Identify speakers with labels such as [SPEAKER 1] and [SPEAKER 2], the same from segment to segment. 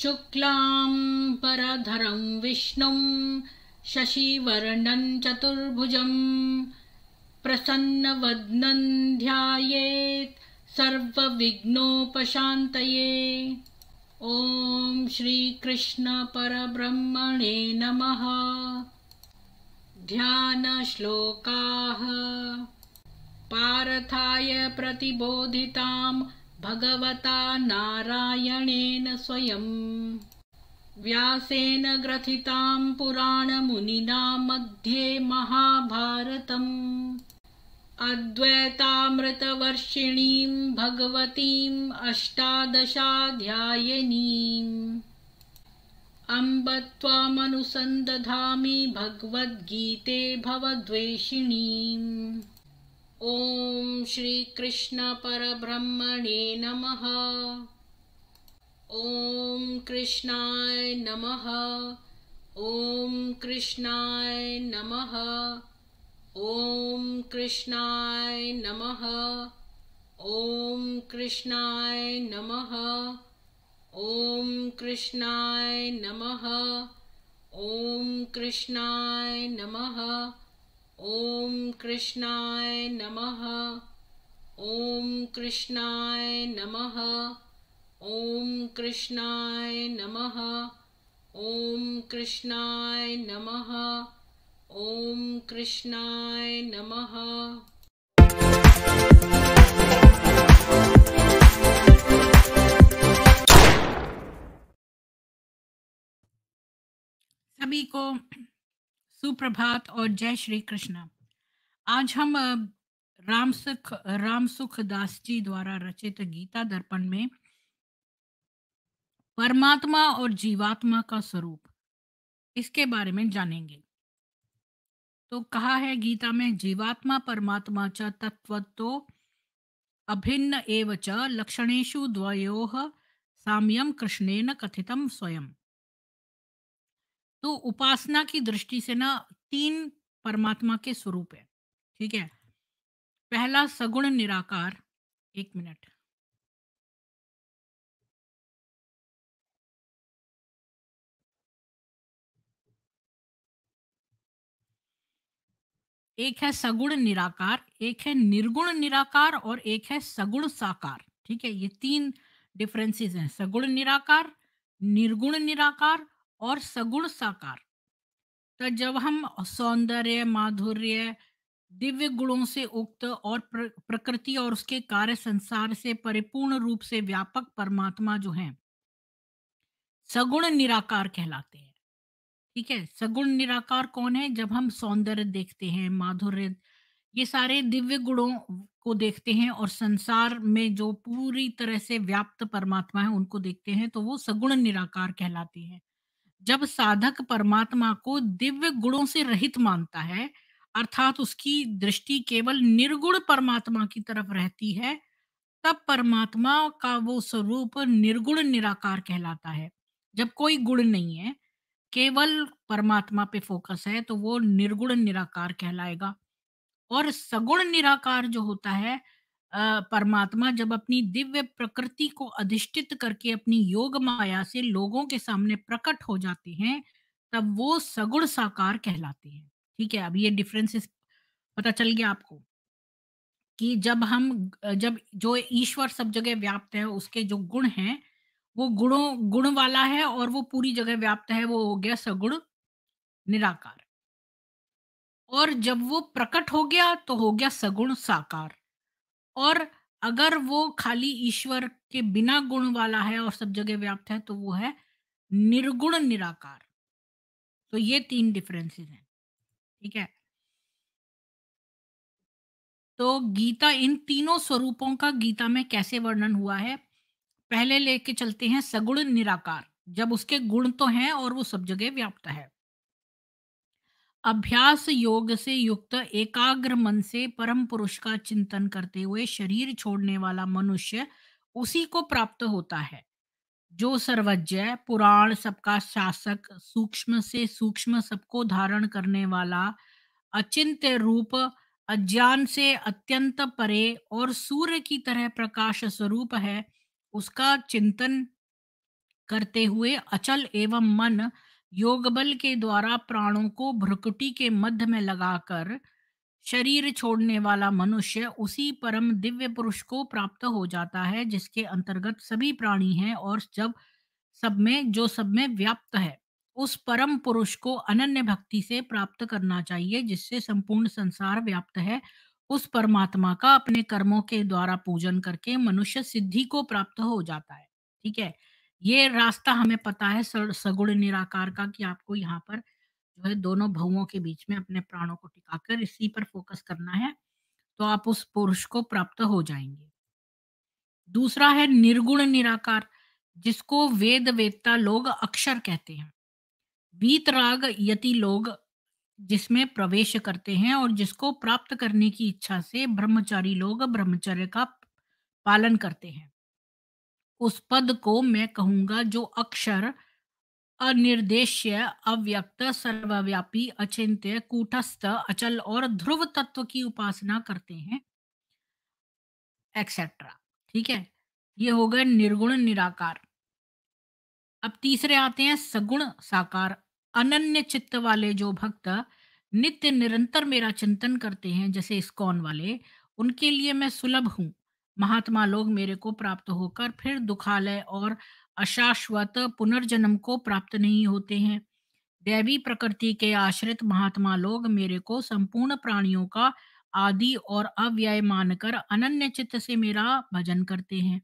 [SPEAKER 1] शुक्लां परधरं विष्णुं
[SPEAKER 2] शशिवर्णं चतुर्भुजं प्रसन्नवदनं ध्यायेत् सर्वविघ्नोपशान्तये ॐ श्रीकृष्णपरब्रह्मणे नमः ध्यानश्लोकाः पारथाय प्रतिबोधिताम् भगवता नारायणेन स्वयं। व्यासेन ग्रथितां पुराणमुनिना मध्ये महाभारतम् अद्वैतामृतवर्षिणीं भगवतीम् अष्टादशाध्यायिनीम् अम्ब त्वामनुसन्दधामि भगवद्गीते भवद्वेषिणीम् ॐ श्रीकृष्णपरब्रह्मणे नमः ॐ कृष्णाय नमः ॐ कृष्णाय नमः ॐ कृष्णाय नमः ॐ कृष्णाय नमः ॐ कृष्णाय नमः ॐ कृष्णाय नमः ओम कृष्णाय नमः ओम कृष्णाय नमः ओम कृष्णाय नमः ओम कृष्णाय नमः ओम कृष्णाय नमः
[SPEAKER 3] सभी को सुप्रभात और जय श्री कृष्ण आज हम
[SPEAKER 2] राम सुख राम सुख दास जी द्वारा रचित गीता दर्पण में परमात्मा और जीवात्मा का स्वरूप इसके बारे में जानेंगे तो कहा है गीता में जीवात्मा परमात्मा च तत्व तो अभिन्न एवं च लक्षणेशु द्वयो साम्यम कृष्णेन कथितम स्वयं तो उपासना की दृष्टि से ना तीन परमात्मा के स्वरूप है ठीक है
[SPEAKER 1] पहला सगुण निराकार एक मिनट एक है सगुण निराकार एक है
[SPEAKER 2] निर्गुण निराकार और एक है सगुण साकार ठीक है ये तीन डिफरेंसेस हैं सगुण निराकार निर्गुण निराकार और सगुण साकार तो जब हम सौंदर्य माधुर्य दिव्य गुणों से उक्त और प्रकृति और उसके कार्य संसार से परिपूर्ण रूप से व्यापक परमात्मा जो है सगुण निराकार कहलाते हैं ठीक है सगुण निराकार कौन है जब हम सौंदर्य देखते हैं माधुर्य ये सारे दिव्य गुणों को देखते हैं और संसार में जो पूरी तरह से व्याप्त परमात्मा है उनको देखते हैं तो वो सगुण निराकार कहलाते हैं जब साधक परमात्मा को दिव्य गुणों से रहित मानता है अर्थात उसकी दृष्टि केवल निर्गुण परमात्मा की तरफ रहती है तब परमात्मा का वो स्वरूप निर्गुण निराकार कहलाता है जब कोई गुण नहीं है केवल परमात्मा पे फोकस है तो वो निर्गुण निराकार कहलाएगा और सगुण निराकार जो होता है परमात्मा जब अपनी दिव्य प्रकृति को अधिष्ठित करके अपनी योग माया से लोगों के सामने प्रकट हो जाते हैं तब वो सगुण साकार कहलाते हैं ठीक है अब ये डिफरेंसेस पता चल गया आपको कि जब हम जब जो ईश्वर सब जगह व्याप्त है उसके जो गुण हैं वो गुणों गुण वाला है और वो पूरी जगह व्याप्त है वो हो गया सगुण निराकार और जब वो प्रकट हो गया तो हो गया सगुण साकार और अगर वो खाली ईश्वर के बिना गुण वाला है और सब
[SPEAKER 3] जगह व्याप्त है तो वो है निर्गुण निराकार तो ये तीन डिफरेंसेस हैं ठीक है तो
[SPEAKER 2] गीता इन तीनों स्वरूपों का गीता में कैसे वर्णन हुआ है पहले लेके चलते हैं सगुण निराकार जब उसके गुण तो हैं और वो सब जगह व्याप्त है अभ्यास योग से युक्त एकाग्र मन से परम पुरुष का चिंतन करते हुए शरीर छोड़ने वाला मनुष्य उसी को प्राप्त होता है जो सर्वज्ञ पुराण सबका शासक सूक्ष्म से सूक्ष्म सबको धारण करने वाला अचिंत्य रूप अज्ञान से अत्यंत परे और सूर्य की तरह प्रकाश स्वरूप है उसका चिंतन करते हुए अचल एवं मन योग बल के द्वारा प्राणों को भ्रुकुटी के मध्य में लगाकर शरीर छोड़ने वाला मनुष्य उसी परम दिव्य पुरुष को प्राप्त हो जाता है जिसके अंतर्गत सभी प्राणी हैं और जब सब में जो सब में व्याप्त है उस परम पुरुष को अनन्य भक्ति से प्राप्त करना चाहिए जिससे संपूर्ण संसार व्याप्त है उस परमात्मा का अपने कर्मों के द्वारा पूजन करके मनुष्य सिद्धि को प्राप्त हो जाता है ठीक है ये रास्ता हमें पता है सगुण निराकार का कि आपको यहाँ पर जो है दोनों भवों के बीच में अपने प्राणों को टिकाकर इसी पर फोकस करना है तो आप उस पुरुष को प्राप्त हो जाएंगे दूसरा है निर्गुण निराकार जिसको वेद वेदता लोग अक्षर कहते हैं बीतराग यति लोग जिसमें प्रवेश करते हैं और जिसको प्राप्त करने की इच्छा से ब्रह्मचारी लोग ब्रह्मचर्य का पालन करते हैं उस पद को मैं कहूंगा जो अक्षर अनिर्देश्य अव्यक्त सर्वव्यापी अचिंत्य कूटस्थ अचल और ध्रुव तत्व की उपासना करते हैं एक्सेट्रा ठीक है ये हो गए निर्गुण निराकार अब तीसरे आते हैं सगुण साकार अनन्य चित्त वाले जो भक्त नित्य निरंतर मेरा चिंतन करते हैं जैसे इस्कॉन वाले उनके लिए मैं सुलभ हूं महात्मा लोग मेरे को प्राप्त होकर फिर दुखालय और अशाश्वत पुनर्जन्म को प्राप्त नहीं होते हैं दैवी प्रकृति के आश्रित महात्मा लोग मेरे को संपूर्ण प्राणियों का आदि और अव्यय मानकर अनन्य चित्त से मेरा भजन करते हैं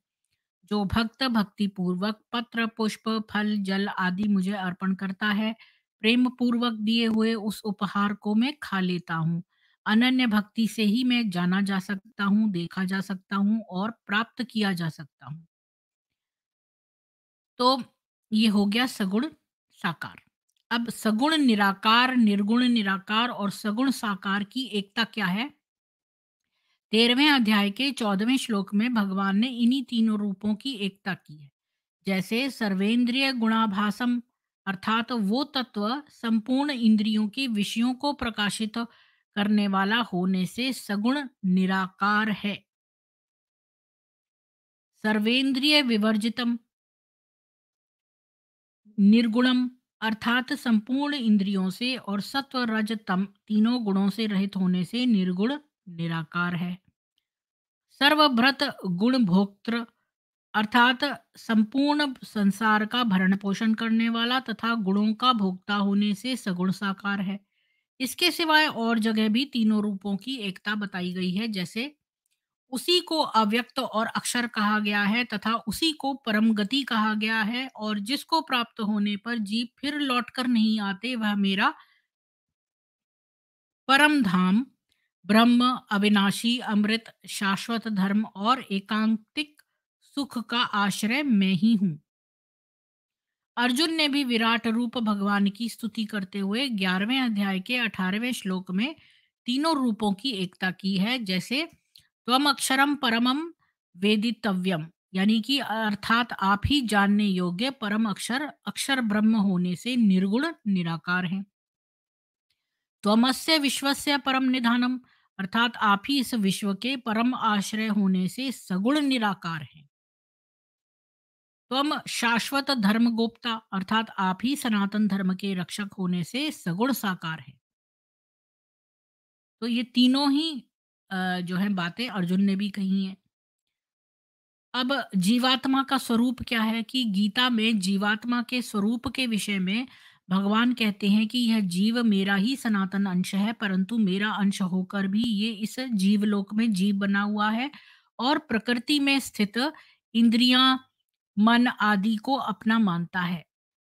[SPEAKER 2] जो भक्त भक्ति पूर्वक पत्र पुष्प फल जल आदि मुझे अर्पण करता है प्रेम पूर्वक दिए हुए उस उपहार को मैं खा लेता हूँ अनन्य भक्ति से ही मैं जाना जा सकता हूँ देखा जा सकता हूँ और प्राप्त किया जा सकता हूँ तो ये हो गया सगुण साकार अब सगुण निराकार निर्गुण निराकार और सगुण साकार की एकता क्या है तेरहवें अध्याय के चौदहवें श्लोक में भगवान ने इन्हीं तीनों रूपों की एकता की है जैसे सर्वेंद्रिय गुणाभासम अर्थात वो तत्व संपूर्ण इंद्रियों के विषयों को प्रकाशित करने वाला होने से सगुण निराकार
[SPEAKER 3] है सर्वेंद्रिय विवर्जितम निर्गुणम अर्थात संपूर्ण इंद्रियों से
[SPEAKER 2] और सत्व रजतम तीनों गुणों से रहित होने से निर्गुण निराकार है सर्वभ्रत गुण भोक्तृ अर्थात संपूर्ण संसार का भरण पोषण करने वाला तथा गुणों का भोक्ता होने से सगुण साकार है इसके सिवाय और जगह भी तीनों रूपों की एकता बताई गई है जैसे उसी को अव्यक्त और अक्षर कहा गया है तथा उसी को परम गति कहा गया है और जिसको प्राप्त होने पर जीव फिर लौटकर नहीं आते वह मेरा परम धाम ब्रह्म अविनाशी अमृत शाश्वत धर्म और एकांतिक सुख का आश्रय मैं ही हूं अर्जुन ने भी विराट रूप भगवान की स्तुति करते हुए ग्यारहवें अध्याय के अठारहवें श्लोक में तीनों रूपों की एकता की है जैसे त्वम अक्षरम परमम वेदितव्यम यानी कि अर्थात आप ही जानने योग्य परम अक्षर अक्षर ब्रह्म होने से निर्गुण निराकार है त्वमस्य विश्वस्य परम निधानम अर्थात आप ही इस विश्व के परम आश्रय होने से सगुण निराकार है त्वम शाश्वत धर्म गोप्ता अर्थात आप ही सनातन धर्म के रक्षक होने से सगुण
[SPEAKER 3] साकार है तो ये तीनों ही जो है बातें अर्जुन ने भी कही हैं अब जीवात्मा का स्वरूप क्या है कि
[SPEAKER 2] गीता में जीवात्मा के स्वरूप के विषय में भगवान कहते हैं कि यह जीव मेरा ही सनातन अंश है परंतु मेरा अंश होकर भी ये इस जीवलोक में जीव बना हुआ है और प्रकृति में स्थित इंद्रियां मन आदि को अपना मानता है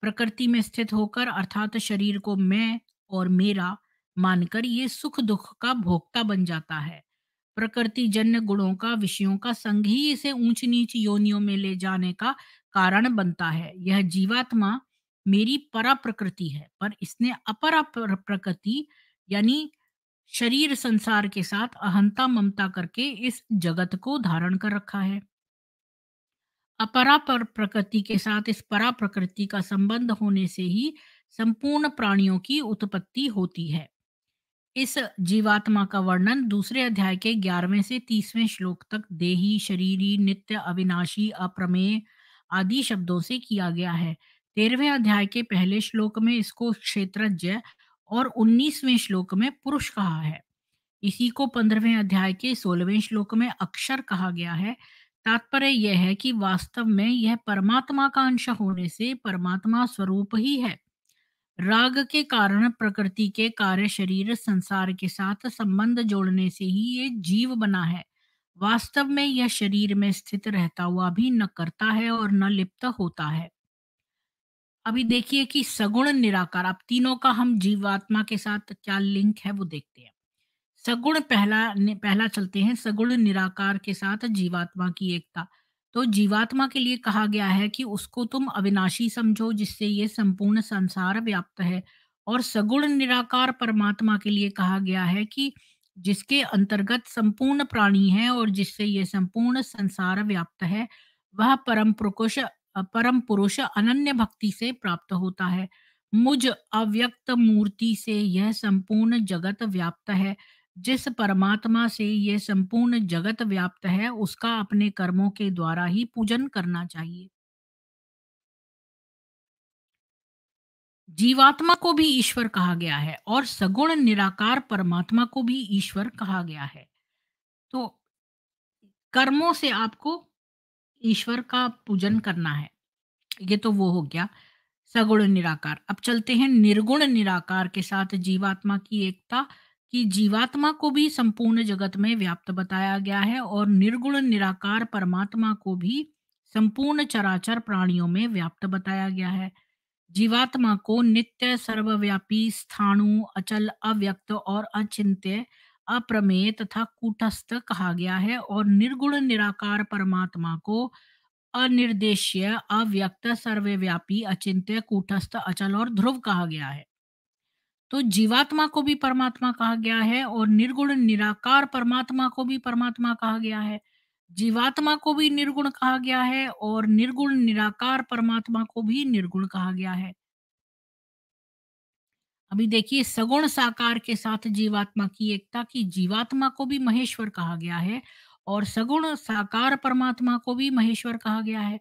[SPEAKER 2] प्रकृति में स्थित होकर अर्थात शरीर को मैं और मेरा मानकर ये सुख दुख का भोक्ता बन जाता है प्रकृति जन्य गुणों का विषयों का संग ही इसे ऊंच नीच योनियों में ले जाने का कारण बनता है यह जीवात्मा मेरी परा प्रकृति है पर इसने अपरा प्रकृति यानी शरीर संसार के साथ अहंता ममता करके इस जगत को धारण कर रखा है अपरा प्रकृति के साथ इस परा प्रकृति का संबंध होने से ही संपूर्ण प्राणियों की उत्पत्ति होती है इस जीवात्मा का वर्णन दूसरे अध्याय के ग्यारहवें से तीसवें श्लोक तक देही शरीरी नित्य अविनाशी अप्रमेय आदि शब्दों से किया गया है तेरहवें अध्याय के पहले श्लोक में इसको क्षेत्रज्ञ और उन्नीसवें श्लोक में पुरुष कहा है इसी को पंद्रहवें अध्याय के सोलहवें श्लोक में अक्षर कहा गया है तात्पर्य यह है कि वास्तव में यह परमात्मा का अंश होने से परमात्मा स्वरूप ही है राग के कारण प्रकृति के कार्य शरीर संसार के साथ संबंध जोड़ने से ही ये जीव बना है वास्तव में यह शरीर में स्थित रहता हुआ भी न करता है और न लिप्त होता है अभी देखिए कि सगुण निराकार आप तीनों का हम जीवात्मा के साथ क्या लिंक है वो देखते हैं सगुण पहला पहला चलते हैं सगुण निराकार के साथ जीवात्मा की एकता तो जीवात्मा के लिए कहा गया है कि उसको तुम अविनाशी समझो जिससे ये संपूर्ण संसार व्याप्त है और सगुण निराकार परमात्मा के लिए कहा गया है कि जिसके अंतर्गत संपूर्ण प्राणी है और जिससे ये संपूर्ण संसार व्याप्त है वह परम पुरुष परम पुरुष अनन्य भक्ति से प्राप्त होता है मुझ अव्यक्त मूर्ति से यह संपूर्ण जगत व्याप्त है जिस परमात्मा से ये संपूर्ण जगत
[SPEAKER 3] व्याप्त है उसका अपने कर्मों के द्वारा ही पूजन करना चाहिए जीवात्मा को भी ईश्वर कहा गया है और सगुण निराकार परमात्मा को भी ईश्वर कहा गया है तो
[SPEAKER 2] कर्मों से आपको ईश्वर का पूजन करना है ये तो वो हो गया सगुण निराकार अब चलते हैं निर्गुण निराकार के साथ जीवात्मा की एकता कि जीवात्मा को भी संपूर्ण जगत में व्याप्त बताया गया है और निर्गुण निराकार परमात्मा को भी संपूर्ण चराचर प्राणियों में व्याप्त बताया गया है जीवात्मा को नित्य सर्वव्यापी स्थाणु अचल अव्यक्त और अचिंत्य अप्रमेय तथा कूटस्थ कहा गया है और निर्गुण निराकार परमात्मा को अनिर्देश्य अव्यक्त सर्वव्यापी अचिंत्य कूटस्थ अचल और ध्रुव कहा गया है तो जीवात्मा को भी परमात्मा कहा गया है और निर्गुण निराकार परमात्मा को भी परमात्मा कहा गया है जीवात्मा को भी निर्गुण कहा गया है और निर्गुण निराकार परमात्मा को भी निर्गुण कहा गया है अभी देखिए सगुण साकार के साथ जीवात्मा की एकता की जीवात्मा को भी महेश्वर कहा गया है और सगुण साकार परमात्मा को भी महेश्वर कहा गया है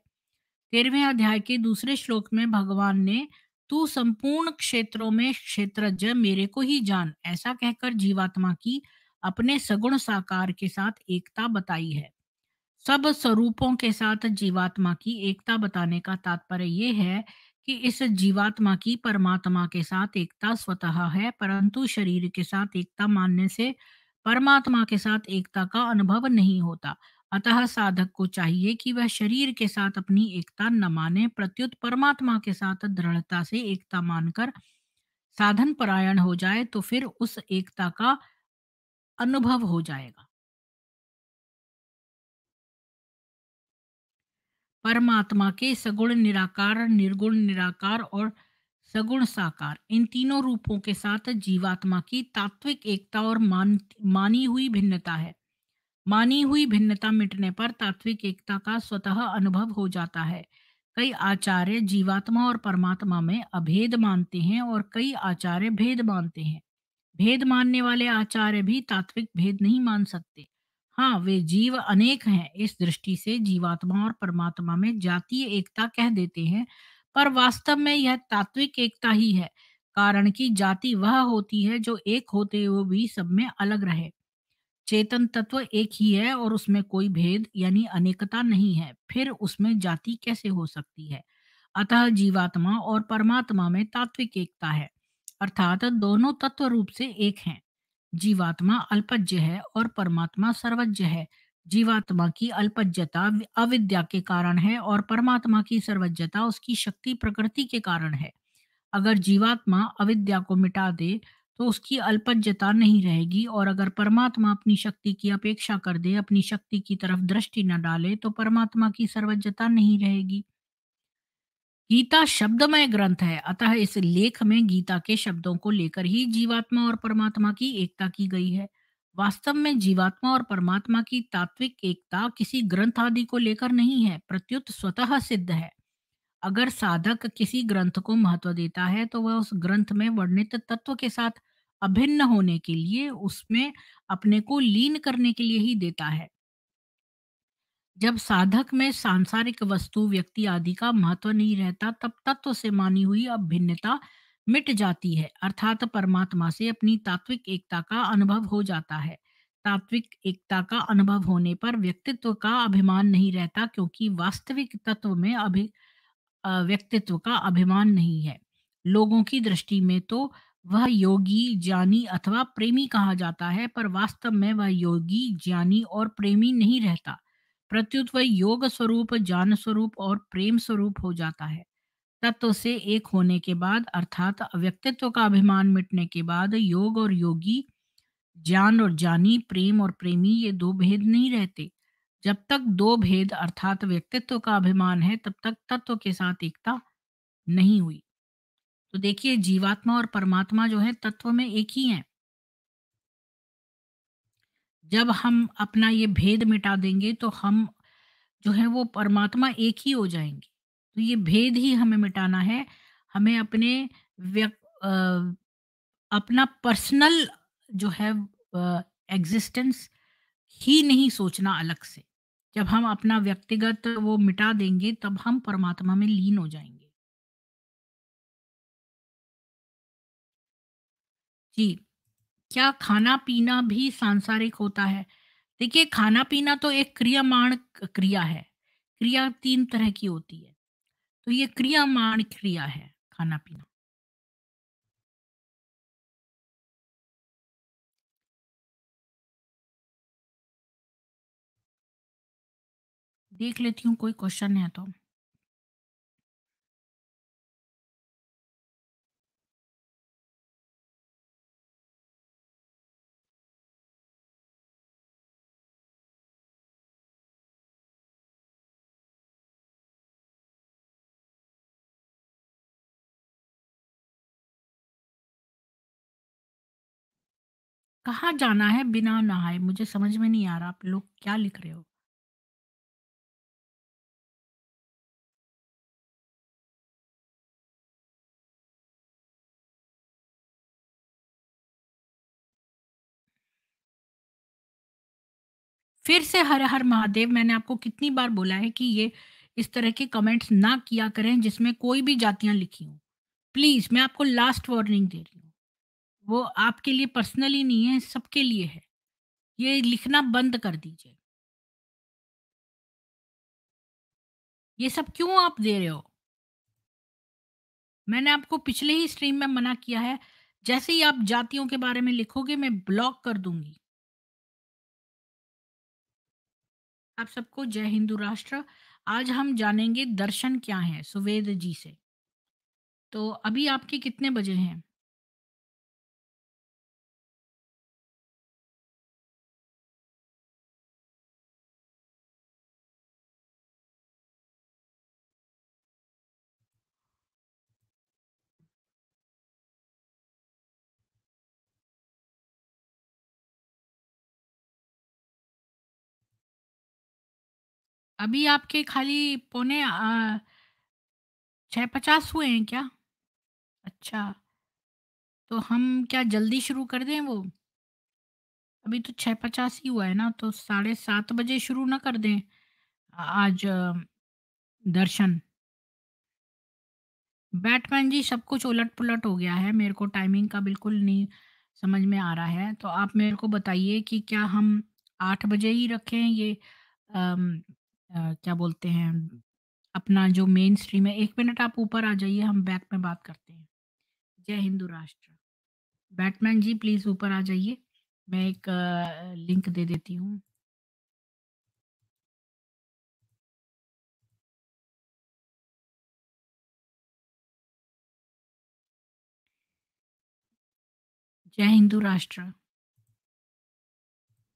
[SPEAKER 2] तेरहवें अध्याय के दूसरे श्लोक में भगवान ने तू संपूर्ण क्षेत्रों में क्षेत्रज मेरे को ही जान ऐसा कहकर जीवात्मा की अपने सगुण साकार के साथ एकता बताई है सब स्वरूपों के साथ जीवात्मा की एकता बताने का तात्पर्य यह है कि इस जीवात्मा की परमात्मा के साथ एकता स्वतः है परंतु शरीर के साथ एकता मानने से परमात्मा के साथ एकता का अनुभव नहीं होता अतः साधक को चाहिए कि वह शरीर के साथ अपनी एकता न माने प्रत्युत परमात्मा के साथ दृढ़ता से एकता मानकर साधन परायण हो
[SPEAKER 3] जाए तो फिर उस एकता का अनुभव हो जाएगा परमात्मा के सगुण निराकार निर्गुण निराकार और सगुण साकार इन तीनों रूपों के साथ
[SPEAKER 2] जीवात्मा की तात्विक एकता और मान मानी हुई भिन्नता है मानी हुई भिन्नता मिटने पर तात्विक एकता का स्वतः अनुभव हो जाता है कई आचार्य जीवात्मा और परमात्मा में अभेद मानते हैं और कई आचार्य भेद मानते हैं भेद मानने वाले आचार्य भी तात्विक भेद नहीं मान सकते हाँ वे जीव अनेक हैं इस दृष्टि से जीवात्मा और परमात्मा में जातीय एकता कह देते हैं पर वास्तव में यह तात्विक एकता ही है कारण कि जाति वह होती है जो एक होते हुए भी सब में अलग रहे चेतन तत्व एक ही है और उसमें कोई भेद यानी अनेकता नहीं है फिर उसमें जाति कैसे हो सकती है अतः जीवात्मा और परमात्मा में तात्विक एकता है अर्थात दोनों तत्व रूप से एक हैं जीवात्मा अल्पज्य है और परमात्मा सर्वज्ञ है जीवात्मा की अल्पज्यता अविद्या के कारण है और परमात्मा की सर्वज्ञता उसकी शक्ति प्रकृति के कारण है अगर जीवात्मा अविद्या को मिटा दे तो उसकी अल्पज्यता नहीं रहेगी और अगर परमात्मा अपनी शक्ति की अपेक्षा कर दे अपनी शक्ति की तरफ दृष्टि न डाले तो परमात्मा की सर्वज्ञता नहीं रहेगी गीता शब्दमय ग्रंथ है अतः इस लेख में गीता के शब्दों को लेकर ही जीवात्मा और परमात्मा की एकता की गई है वास्तव में जीवात्मा और परमात्मा की तात्विक एकता किसी ग्रंथ आदि को लेकर नहीं है प्रत्युत स्वतः सिद्ध है अगर साधक किसी ग्रंथ को महत्व देता है तो वह उस ग्रंथ में वर्णित तत्व के साथ अभिन्न होने के लिए उसमें अपने को लीन करने के लिए ही देता है जब साधक में सांसारिक वस्तु व्यक्ति आदि का महत्व नहीं रहता तब तत्व से मानी हुई अभिन्नता मिट जाती है अर्थात परमात्मा से अपनी तात्विक एकता का अनुभव हो जाता है तात्विक एकता का अनुभव होने पर व्यक्तित्व का अभिमान नहीं रहता क्योंकि वास्तविक तत्व में अभि व्यक्तित्व का अभिमान नहीं है लोगों की दृष्टि में तो वह योगी ज्ञानी अथवा प्रेमी कहा जाता है पर वास्तव में वह योगी ज्ञानी और प्रेमी नहीं रहता प्रत्युत वह योग स्वरूप ज्ञान स्वरूप और प्रेम स्वरूप हो जाता है तत्व से एक होने के बाद अर्थात व्यक्तित्व का अभिमान मिटने के बाद योग और योगी ज्ञान और ज्ञानी प्रेम और प्रेमी ये दो भेद नहीं रहते जब तक दो भेद अर्थात व्यक्तित्व का अभिमान है तब तक तत्व के साथ
[SPEAKER 3] एकता नहीं हुई तो देखिए जीवात्मा और परमात्मा जो है तत्व में एक ही है जब हम अपना ये भेद
[SPEAKER 2] मिटा देंगे तो हम जो है वो परमात्मा एक ही हो जाएंगे तो ये भेद ही हमें मिटाना है हमें अपने व्यक्त अपना पर्सनल जो है एग्जिस्टेंस ही नहीं सोचना
[SPEAKER 3] अलग से जब हम अपना व्यक्तिगत वो मिटा देंगे तब हम परमात्मा में लीन हो जाएंगे जी क्या खाना पीना भी सांसारिक होता है देखिए खाना पीना तो एक क्रियामाण क्रिया है क्रिया तीन तरह की होती है तो ये क्रियामाण क्रिया है
[SPEAKER 1] खाना पीना देख लेती हूँ कोई क्वेश्चन है तो कहाँ जाना है बिना नहाए मुझे समझ में नहीं आ रहा आप लोग क्या लिख रहे हो
[SPEAKER 3] फिर से हर हर महादेव मैंने आपको कितनी बार बोला है कि ये इस तरह के कमेंट्स ना किया करें
[SPEAKER 2] जिसमें कोई भी जातियां लिखी हों प्लीज मैं आपको लास्ट वार्निंग दे रही हूँ वो
[SPEAKER 3] आपके लिए पर्सनली नहीं है सबके लिए है ये लिखना बंद कर दीजिए ये सब क्यों आप दे रहे हो मैंने आपको पिछले ही स्ट्रीम में मना किया है जैसे ही आप जातियों के बारे में लिखोगे मैं ब्लॉक कर दूंगी
[SPEAKER 2] आप सबको जय हिंदू राष्ट्र आज हम जानेंगे दर्शन क्या है सुवेद
[SPEAKER 1] जी से तो अभी आपके कितने बजे हैं
[SPEAKER 3] अभी आपके खाली पौने छः पचास हुए हैं क्या? अच्छा। तो हम क्या
[SPEAKER 2] जल्दी शुरू कर दें वो? अभी तो पचास ही हुआ है ना, तो साढ़े सात बजे शुरू ना कर दें आज दर्शन? बैटमैन जी सब कुछ उलट-पुलट हो गया है, मेरे को टाइमिंग का बिल्कुल नहीं समझ में आ रहा है, तो आप मेरे को बताइए कि क्या हम आठ बजे ही रखें ये क्या बोलते हैं अपना जो मेन स्ट्रीम है एक मिनट आप ऊपर आ जाइए हम बैक में बात करते हैं। जय हिंदू राष्ट्र। बैटमैन
[SPEAKER 1] जी प्लीज़ ऊपर आ जाइए। मैं एक लिंक दे देती हूँ। जय हिंदू राष्ट्र।